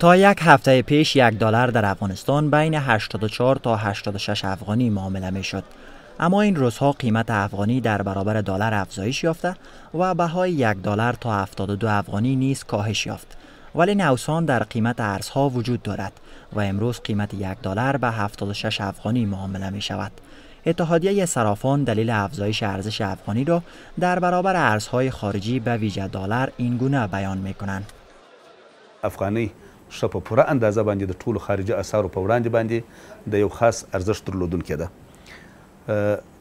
تا یک هفته پیش یک دلار در افغانستان بین 84 تا 86 افغانی معامله می شد. اما این روزها قیمت افغانی در برابر دلار افزایش یافته و بهای یک دلار تا 72 افغانی نیز کاهش یافت. ولی نوسان در قیمت ارزها وجود دارد و امروز قیمت یک دلار به 76 افغانی معامله می شود. اتحادیه صرافان دلیل افزایش ارزش افغانی را در برابر ارزهای خارجی به ویژه دلار این گونه بیان می کنند. افغانی ښه په پوره اندازه باندې د ټولو خارجي اثارو په وړاندې باندې د یو خاص ارزښت درلودونکې ده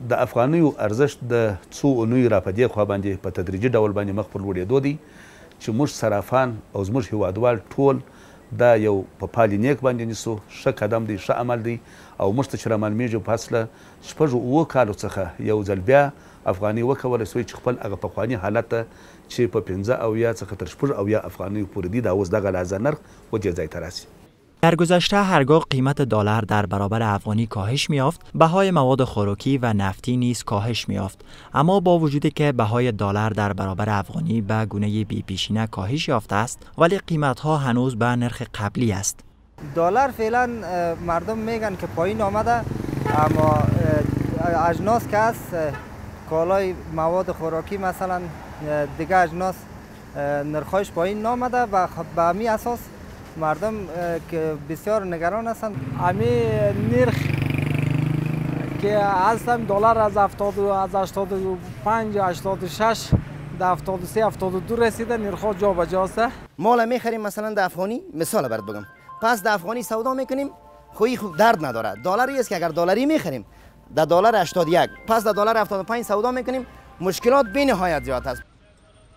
د افغانیو ارزښت د څو اونیو را په دې خوا باندې په تدریجي ډول باندې مخ پر لوړېدو دی چې موږ صرافان او زموږ هیوادوال ټول دا یو په پالي نیک باندې نیسو ښه قدم دی ښه عمل دی او موږ ته چې رامعلومیږي په اصله شپږو اوو کالو څخه یو ځل بیا افغاني وکولی سوی چې خپل هغه پخواني حالت ته چې په پنځه اویا څخه تر شپږ اویا افغانیو پورې دي دا اوس دغه لازه نرخ و دې ځای ته راسي در گذشته هرگاه قیمت دلار در برابر افغانی کاهش میافت بهای مواد خوراکی و نفتی نیز کاهش میافت اما با وجودی که بهای دلار در برابر افغانی به گونه بی پیشینه کاهش یافته است ولی قیمت ها هنوز به نرخ قبلی است دلار فعلا مردم میگن که پایین آمده اما اجناس که است کالای مواد خوراکی مثلا دیگه اجناس نرخش پایین نامده و خب، به می اساس مردم که بسیار نگران هستند امی نرخ که از هم دلار از 70 از 85 86 تا 73 72 رسیده نرخ جا به جا است مال خریم مثلا د افغانی مثال برات بگم پس د افغانی سودا میکنیم خوی خوب درد نداره دلاری است که اگر دلاری می خریم د دلار 81 پس د دلار 75 سودا میکنیم مشکلات بی نهایت زیاد است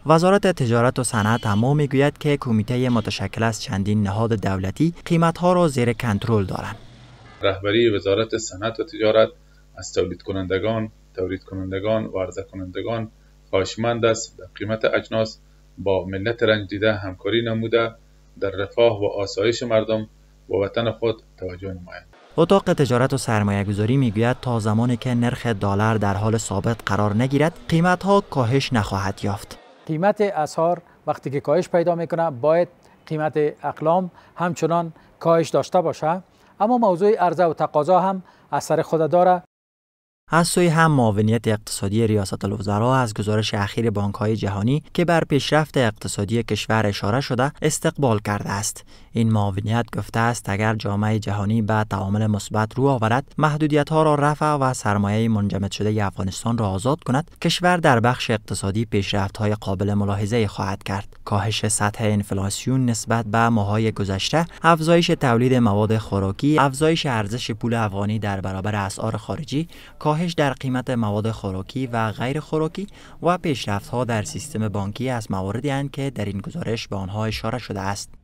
وزارت تجارت و صنعت اما میگوید که کمیته متشکل از چندین نهاد دولتی قیمت ها را زیر کنترل دارند. رهبری وزارت صنعت و تجارت از تولید کنندگان، تولید کنندگان و عرضه کنندگان خواهشمند است در قیمت اجناس با ملت رنجیده همکاری نموده در رفاه و آسایش مردم و وطن خود توجه نماید. اتاق تجارت و سرمایه گذاری گوید تا زمانی که نرخ دلار در حال ثابت قرار نگیرد قیمت ها کاهش نخواهد یافت. قیمت اسعار وقتی که کاهش پیدا میکنه باید قیمت اقلام همچنان کاهش داشته باشه اما موضوع عرضه و تقاضا هم اثر خود داره از سوی هم معاونیت اقتصادی ریاست الوزراء از گزارش اخیر بانکهای جهانی که بر پیشرفت اقتصادی کشور اشاره شده استقبال کرده است این معاونیت گفته است اگر جامعه جهانی به تعامل مثبت رو آورد محدودیت ها را رفع و سرمایه منجمد شده افغانستان را آزاد کند کشور در بخش اقتصادی پیشرفت های قابل ملاحظه خواهد کرد کاهش سطح انفلاسیون نسبت به ماهای گذشته افزایش تولید مواد خوراکی افزایش ارزش پول افغانی در برابر اسعار خارجی کاهش در قیمت مواد خوراکی و غیر خوراکی و ها در سیستم بانکی از مواردی اند که در این گزارش به آنها اشاره شده است.